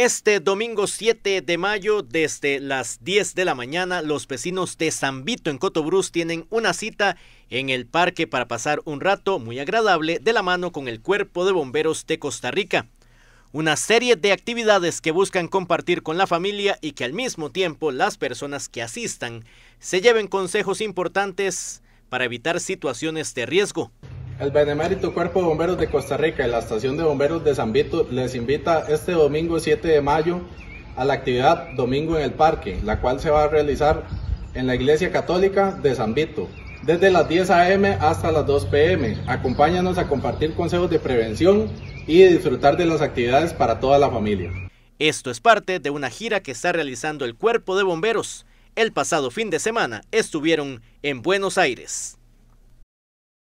Este domingo 7 de mayo, desde las 10 de la mañana, los vecinos de San Vito en Cotobruz tienen una cita en el parque para pasar un rato muy agradable de la mano con el Cuerpo de Bomberos de Costa Rica. Una serie de actividades que buscan compartir con la familia y que al mismo tiempo las personas que asistan se lleven consejos importantes para evitar situaciones de riesgo. El Benemérito Cuerpo de Bomberos de Costa Rica y la Estación de Bomberos de San Vito les invita este domingo 7 de mayo a la actividad Domingo en el Parque, la cual se va a realizar en la Iglesia Católica de San Vito, desde las 10 a.m. hasta las 2 p.m. Acompáñanos a compartir consejos de prevención y disfrutar de las actividades para toda la familia. Esto es parte de una gira que está realizando el Cuerpo de Bomberos. El pasado fin de semana estuvieron en Buenos Aires.